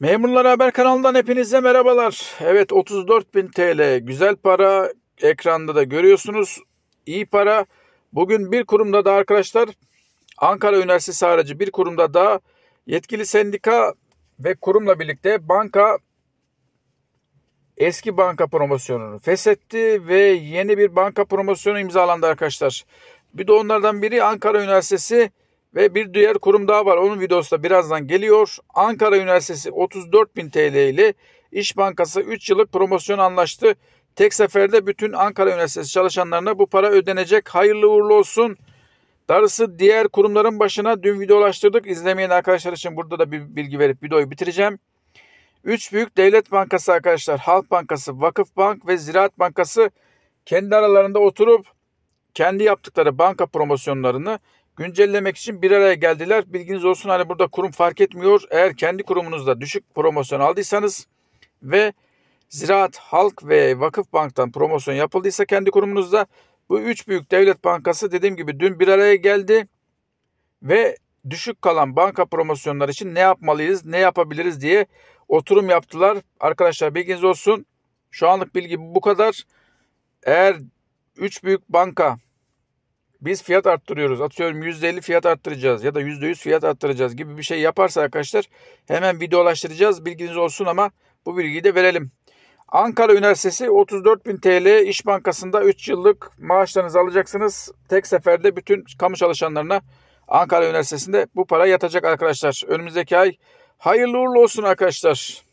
Memurlar Haber kanalından hepinize merhabalar. Evet 34 bin TL güzel para ekranda da görüyorsunuz. İyi para. Bugün bir kurumda da arkadaşlar Ankara Üniversitesi harici bir kurumda da yetkili sendika ve kurumla birlikte banka eski banka promosyonunu feshetti ve yeni bir banka promosyonu imzalandı arkadaşlar. Bir de onlardan biri Ankara Üniversitesi ve bir diğer kurum daha var. Onun videosu da birazdan geliyor. Ankara Üniversitesi 34 bin TL ile İş Bankası 3 yıllık promosyon anlaştı. Tek seferde bütün Ankara Üniversitesi çalışanlarına bu para ödenecek. Hayırlı uğurlu olsun. Darısı diğer kurumların başına dün videolaştırdık. İzlemeyen arkadaşlar için burada da bir bilgi verip videoyu bitireceğim. 3 büyük devlet bankası arkadaşlar Halk Bankası, Vakıf Bank ve Ziraat Bankası kendi aralarında oturup kendi yaptıkları banka promosyonlarını güncellemek için bir araya geldiler. Bilginiz olsun hani burada kurum fark etmiyor. Eğer kendi kurumunuzda düşük promosyon aldıysanız ve Ziraat, Halk ve Vakıf Bank'tan promosyon yapıldıysa kendi kurumunuzda bu üç büyük devlet bankası dediğim gibi dün bir araya geldi ve düşük kalan banka promosyonları için ne yapmalıyız, ne yapabiliriz diye oturum yaptılar. Arkadaşlar bilginiz olsun. Şu anlık bilgi bu kadar. Eğer üç büyük banka biz fiyat arttırıyoruz. Atıyorum %50 fiyat arttıracağız ya da %100 fiyat arttıracağız gibi bir şey yaparsa arkadaşlar hemen videolaştıracağız. Bilginiz olsun ama bu bilgiyi de verelim. Ankara Üniversitesi 34.000 TL İş Bankası'nda 3 yıllık maaşlarınızı alacaksınız. Tek seferde bütün kamu çalışanlarına Ankara Üniversitesi'nde bu para yatacak arkadaşlar. Önümüzdeki ay hayırlı uğurlu olsun arkadaşlar.